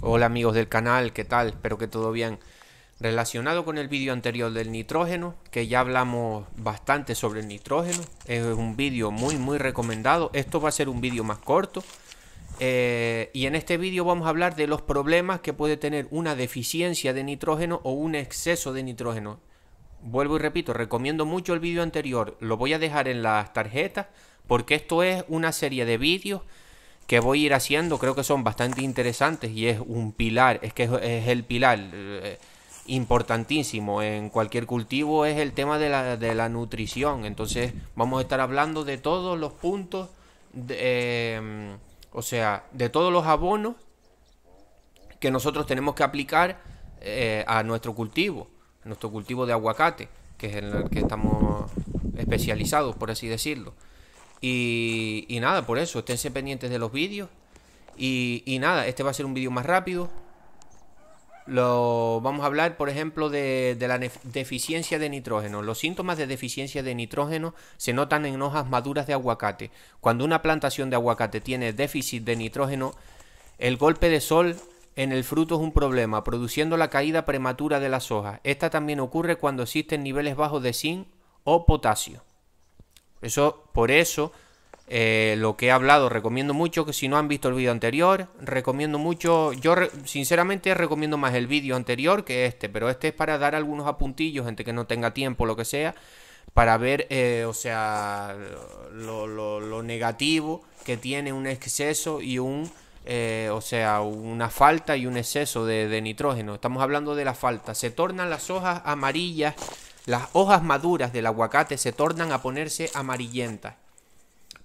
Hola amigos del canal, ¿qué tal? Espero que todo bien. Relacionado con el vídeo anterior del nitrógeno, que ya hablamos bastante sobre el nitrógeno, es un vídeo muy muy recomendado. Esto va a ser un vídeo más corto. Eh, y en este vídeo vamos a hablar de los problemas que puede tener una deficiencia de nitrógeno o un exceso de nitrógeno. Vuelvo y repito, recomiendo mucho el vídeo anterior. Lo voy a dejar en las tarjetas porque esto es una serie de vídeos que voy a ir haciendo creo que son bastante interesantes y es un pilar, es que es, el pilar eh, importantísimo en cualquier cultivo es el tema de la, nutrición. Entonces vamos a estar hablando de todos los puntos, eh, o sea, de todos los abonos que nosotros tenemos que aplicar eh, a nuestro cultivo, a nuestro cultivo de aguacate, que es en el que estamos especializados, por así decirlo. Y, nada, por eso, esténse pendientes de los vídeos. Y, nada, este va a ser un vídeo más rápido. Lo, vamos a hablar, por ejemplo, de, la deficiencia de nitrógeno. Los síntomas de deficiencia de nitrógeno se notan en hojas maduras de aguacate. Cuando una plantación de aguacate tiene déficit de nitrógeno, el golpe de sol en el fruto es un problema, produciendo la caída prematura de las hojas. Esta también ocurre cuando existen niveles bajos de zinc o potasio. Eso, por eso, eh, lo que he hablado, recomiendo mucho que si no han visto el vídeo anterior, recomiendo mucho, yo sinceramente recomiendo más el vídeo anterior que este, pero este es para dar algunos apuntillos, gente que no tenga tiempo, lo que sea, para ver, eh, o sea, lo, negativo que tiene un exceso y un, eh, o sea, una falta y un exceso de nitrógeno. Estamos hablando de la falta. Se tornan las hojas amarillas las hojas maduras del aguacate se tornan a ponerse amarillentas.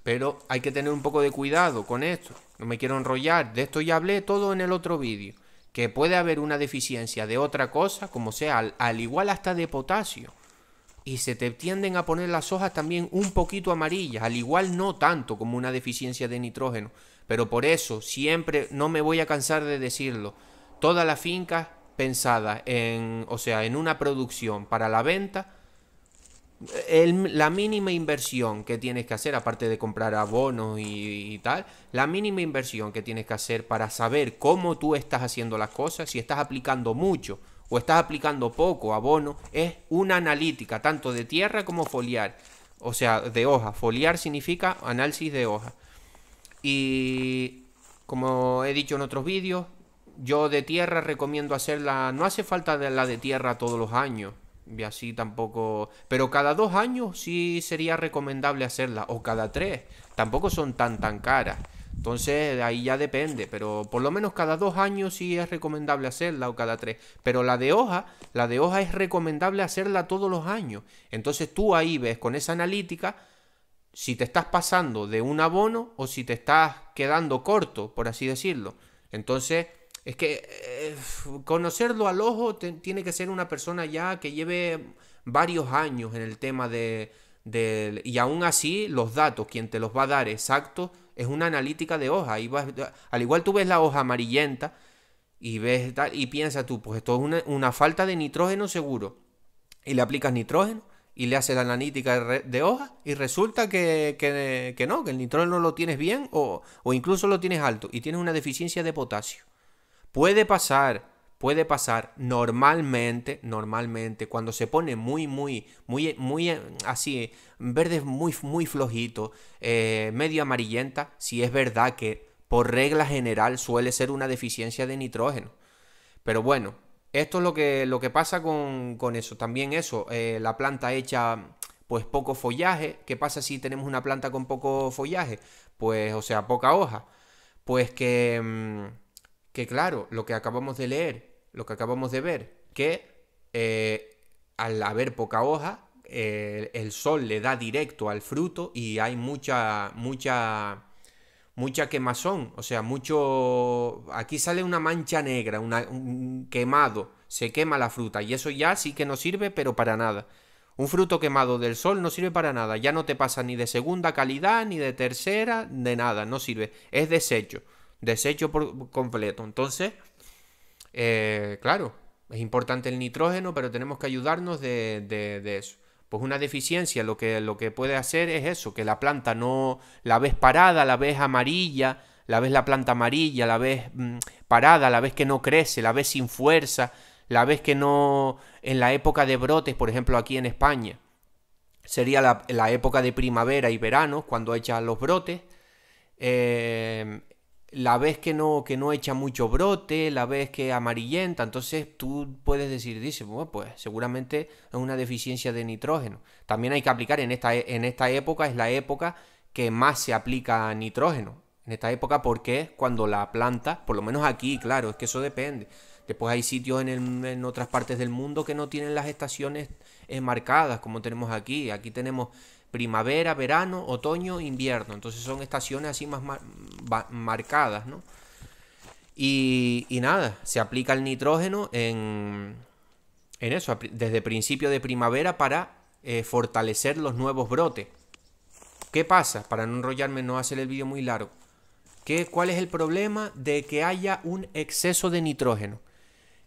Pero hay que tener un poco de cuidado con esto. No me quiero enrollar. De esto ya hablé todo en el otro vídeo. Que puede haber una deficiencia de otra cosa, como sea, al, igual hasta de potasio. Y se te tienden a poner las hojas también un poquito amarillas, al igual no tanto como una deficiencia de nitrógeno. Pero por eso siempre no me voy a cansar de decirlo. Todas las fincas pensada en, o sea, en una producción para la venta, la mínima inversión que tienes que hacer, aparte de comprar abonos y, y, tal, la mínima inversión que tienes que hacer para saber cómo tú estás haciendo las cosas, si estás aplicando mucho o estás aplicando poco abono, es una analítica, tanto de tierra como foliar. O sea, de hoja. Foliar significa análisis de hoja. Y como he dicho en otros vídeos, yo de tierra recomiendo hacerla, no hace falta la de tierra todos los años. Y así tampoco. Pero cada dos años sí sería recomendable hacerla. O cada tres. Tampoco son tan tan caras. Entonces ahí ya depende. Pero por lo menos cada dos años sí es recomendable hacerla. O cada tres. Pero la de hoja. La de hoja es recomendable hacerla todos los años. Entonces tú ahí ves con esa analítica. Si te estás pasando de un abono. O si te estás quedando corto. Por así decirlo. Entonces es que eh, conocerlo al ojo tiene que ser una persona ya que lleve varios años en el tema de, Y aún así, los datos, quien te los va a dar exactos, es una analítica de hoja. Y al igual tú ves la hoja amarillenta y ves y piensas tú, pues esto es una, falta de nitrógeno seguro. Y le aplicas nitrógeno y le haces la analítica de hoja y resulta que, que, no, que el nitrógeno lo tienes bien o, o incluso lo tienes alto y tienes una deficiencia de potasio. Puede pasar, puede pasar normalmente, normalmente, cuando se pone muy, muy, muy, muy eh, así, verde muy, muy flojito, eh, medio amarillenta, si es verdad que por regla general suele ser una deficiencia de nitrógeno. Pero bueno, esto es lo que, lo que pasa con, eso. También eso, eh, la planta hecha pues poco follaje. ¿Qué pasa si tenemos una planta con poco follaje? Pues, o sea, poca hoja. Pues que... Mm, que claro, lo que acabamos de leer, lo que acabamos de ver, que eh, al haber poca hoja, el sol le da directo al fruto y hay mucha, mucha, mucha quemazón, o sea, mucho... Aquí sale una mancha negra, un quemado, se quema la fruta y eso ya sí que no sirve, pero para nada. Un fruto quemado del sol no sirve para nada, ya no te pasa ni de segunda calidad, ni de tercera, de nada, no sirve, es desecho desecho por completo. Entonces, eh, claro, es importante el nitrógeno, pero tenemos que ayudarnos de, eso. Pues una deficiencia lo que, lo que puede hacer es eso, que la planta no la ves parada, la ves amarilla, la ves la planta amarilla, la ves mm, parada, la ves que no crece, la ves sin fuerza, la ves que no en la época de brotes, por ejemplo aquí en España, sería la, época de primavera y verano, cuando echan los brotes, eh, la vez que no, que no echa mucho brote, la vez que amarillenta, entonces tú puedes decir, dice, bueno, pues seguramente es una deficiencia de nitrógeno. También hay que aplicar en esta, en esta época, es la época que más se aplica nitrógeno. En esta época porque es cuando la planta, por lo menos aquí, claro, es que eso depende. Después hay sitios en, otras partes del mundo que no tienen las estaciones eh, marcadas como tenemos aquí. Aquí tenemos primavera, verano, otoño, invierno. Entonces son estaciones así más, marcadas, ¿no? Y, nada, se aplica el nitrógeno en, en eso, desde principio de primavera para eh, fortalecer los nuevos brotes. ¿Qué pasa? Para no enrollarme, no hacer el vídeo muy largo. ¿Qué, ¿Cuál es el problema de que haya un exceso de nitrógeno?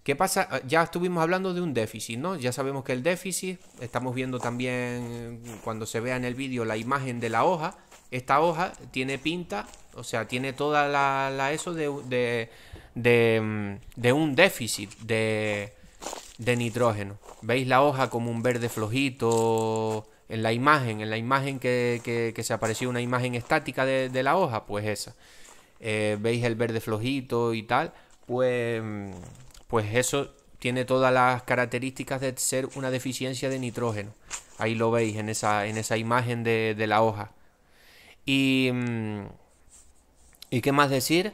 ¿Qué pasa? Ah, ya estuvimos hablando de un déficit, ¿no? Ya sabemos que el déficit, estamos viendo también mm, cuando se vea en el vídeo la imagen de la hoja, esta hoja tiene pinta, o sea, tiene toda la, eso de, mm, de, un déficit de, de nitrógeno. ¿Veis la hoja como un verde flojito en la imagen? En la imagen que, que, se apareció una imagen estática de, la hoja, pues esa. Eh, ¿Veis el verde flojito y tal? Pues mm, pues eso tiene todas las características de ser una deficiencia de nitrógeno. Ahí lo veis en esa, en esa imagen de, la hoja. Y, mm, ¿Y qué más decir?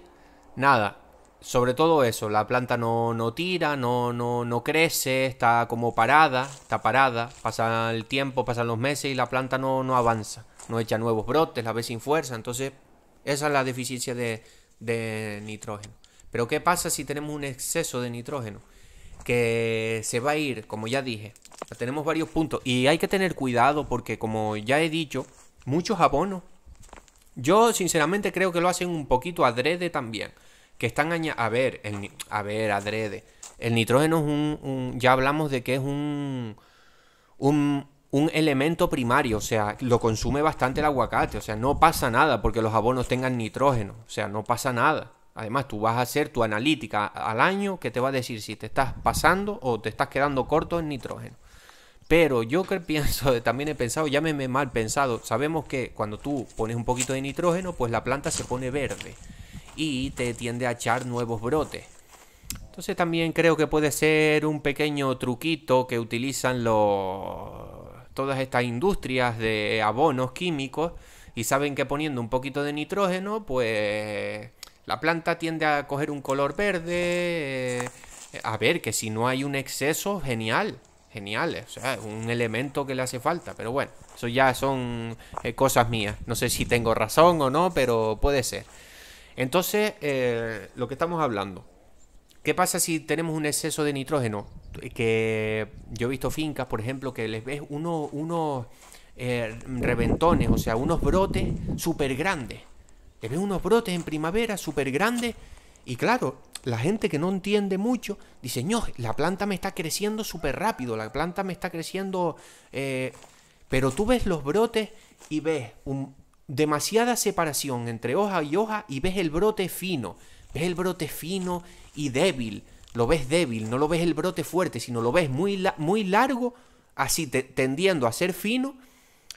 Nada, sobre todo eso, la planta no, no tira, no, no, no, crece, está como parada, está parada, pasa el tiempo, pasan los meses y la planta no, avanza, no echa nuevos brotes, la ve sin fuerza, entonces esa es la deficiencia de nitrógeno. Pero ¿qué pasa si tenemos un exceso de nitrógeno? Que se va a ir, como ya dije, tenemos varios puntos. Y hay que tener cuidado porque, como ya he dicho, muchos abonos. Yo sinceramente creo que lo hacen un poquito adrede también. Que están A ver, a ver, adrede. El nitrógeno es un, un, Ya hablamos de que es un, un, un elemento primario. O sea, lo consume bastante el aguacate. O sea, no pasa nada porque los abonos tengan nitrógeno. O sea, no pasa nada. Además, tú vas a hacer tu analítica al año que te va a decir si te estás pasando o te estás quedando corto en nitrógeno. Pero yo que pienso, también he pensado, llámeme mal pensado, sabemos que cuando tú pones un poquito de nitrógeno, pues la planta se pone verde y te tiende a echar nuevos brotes. Entonces también creo que puede ser un pequeño truquito que utilizan los, todas estas industrias de abonos químicos y saben que poniendo un poquito de nitrógeno, pues la planta tiende a coger un color verde. Eh, a ver, que si no hay un exceso, genial. Genial, o sea, un elemento que le hace falta. Pero bueno, eso ya son eh, cosas mías. No sé si tengo razón o no, pero puede ser. Entonces, eh, lo que estamos hablando. ¿Qué pasa si tenemos un exceso de nitrógeno? Que yo he visto fincas, por ejemplo, que les ves uno, unos reventones, o sea, unos brotes súper grandes que ve unos brotes en primavera súper grandes. Y claro, la gente que no entiende mucho dice, no, la planta me está creciendo súper rápido, la planta me está creciendo... Eh, pero tú ves los brotes y ves demasiada separación entre hoja y hoja y ves el brote fino, ves el brote fino y débil, lo ves débil, no lo ves el brote fuerte, sino lo ves muy, muy largo, así tendiendo a ser fino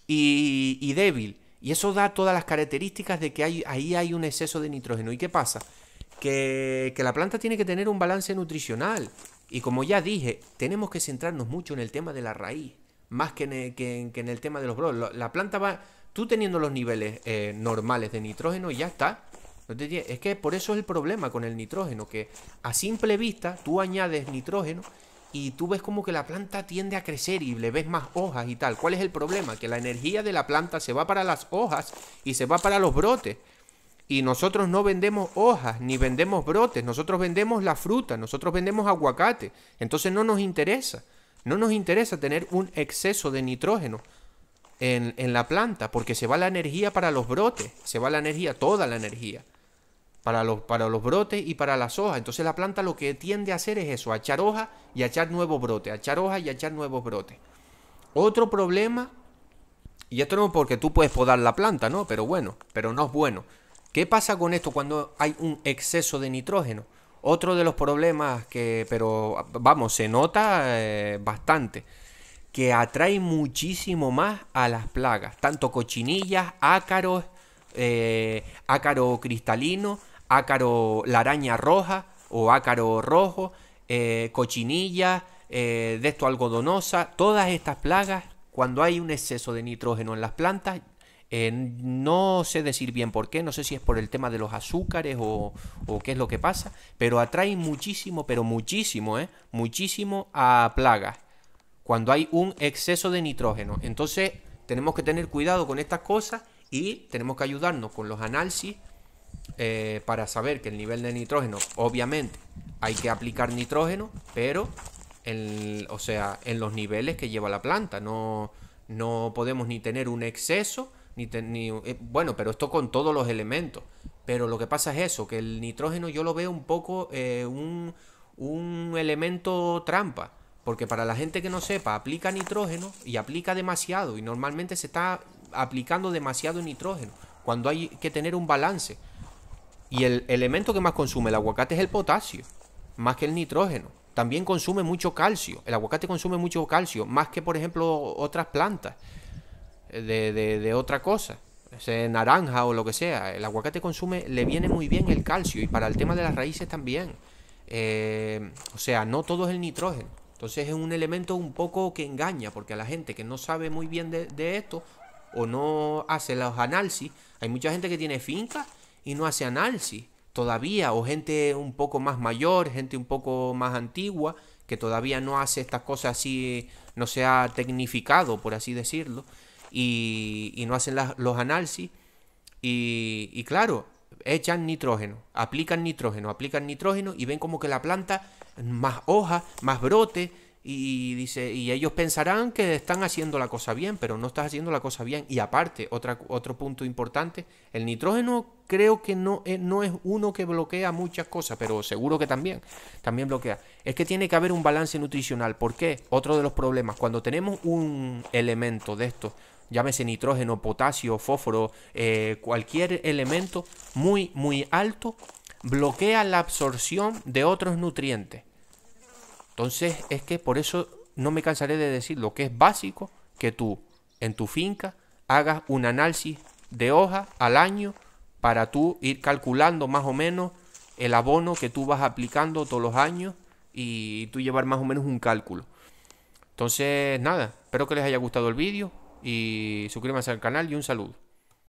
y débil. Y eso da todas las características de que ahí hay un exceso de nitrógeno. ¿Y qué pasa? Que, la planta tiene que tener un balance nutricional. Y como ya dije, tenemos que centrarnos mucho en el tema de la raíz, más que en el, tema de los brotes. La planta va, tú teniendo los niveles eh, normales de nitrógeno, ya está. Es que por eso es el problema con el nitrógeno, que a simple vista tú añades nitrógeno y tú ves como que la planta tiende a crecer y le ves más hojas y tal. ¿Cuál es el problema? Que la energía de la planta se va para las hojas y se va para los brotes. Y nosotros no vendemos hojas ni vendemos brotes, nosotros vendemos la fruta, nosotros vendemos aguacate. Entonces no nos interesa, no nos interesa tener un exceso de nitrógeno en, en la planta porque se va la energía para los brotes, se va la energía, toda la energía para los, para los brotes y para las hojas. Entonces la planta lo que tiende a hacer es eso, a echar hojas y echar nuevos brotes, echar hojas y echar nuevos brotes. Otro problema, y esto no porque tú puedes podar la planta, ¿no? Pero bueno, pero no es bueno. ¿Qué pasa con esto cuando hay un exceso de nitrógeno? Otro de los problemas que, pero vamos, se nota eh, bastante, que atrae muchísimo más a las plagas, tanto cochinillas, ácaros, eh, ácaro cristalino, ácaro, la araña roja o ácaro rojo, eh, cochinilla, eh, de esto algodonosa, todas estas plagas, cuando hay un exceso de nitrógeno en las plantas, eh, no sé decir bien por qué, no sé si es por el tema de los azúcares o, qué es lo que pasa, pero atrae muchísimo, pero muchísimo, Muchísimo a plagas cuando hay un exceso de nitrógeno. Entonces tenemos que tener cuidado con estas cosas y tenemos que ayudarnos con los análisis eh, para saber que el nivel de nitrógeno, obviamente, hay que aplicar nitrógeno, pero en, o sea, en los niveles que lleva la planta. No, no podemos ni tener un exceso, ni, eh, bueno, pero esto con todos los elementos. Pero lo que pasa es eso, que el nitrógeno yo lo veo un poco eh, un, un elemento trampa. Porque para la gente que no sepa, aplica nitrógeno y aplica demasiado. Y normalmente se está aplicando demasiado nitrógeno. Cuando hay que tener un balance. Y el elemento que más consume el aguacate es el potasio, más que el nitrógeno. También consume mucho calcio. El aguacate consume mucho calcio, más que, por ejemplo, otras plantas eh, de, otra cosa. naranja o lo que sea. El aguacate consume, le viene muy bien el calcio. Y para el tema de las raíces también. Eh, o sea, no todo es el nitrógeno. Entonces es un elemento un poco que engaña, porque a la gente que no sabe muy bien de, de esto o no hace los análisis, hay mucha gente que tiene fincas y no hace análisis todavía, o gente un poco más mayor, gente un poco más antigua, que todavía no hace estas cosas así, no se ha tecnificado, por así decirlo, y, y no hacen los análisis. Y, y, claro, echan nitrógeno, aplican nitrógeno, aplican nitrógeno y ven como que la planta, más hoja, más brote, y dice, y ellos pensarán que están haciendo la cosa bien, pero no estás haciendo la cosa bien. Y aparte, otro punto importante, el nitrógeno creo que no es, no es uno que bloquea muchas cosas, pero seguro que también, también bloquea. Es que tiene que haber un balance nutricional. ¿Por qué? Otro de los problemas, cuando tenemos un elemento de estos, llámese nitrógeno, potasio, fósforo, eh, cualquier elemento muy, muy alto, bloquea la absorción de otros nutrientes. Entonces es que por eso no me cansaré de decir lo que es básico, que tú en tu finca hagas un análisis de hoja al año para tú ir calculando más o menos el abono que tú vas aplicando todos los años y tú llevar más o menos un cálculo. Entonces, nada, espero que les haya gustado el vídeo y suscríbanse al canal y un saludo.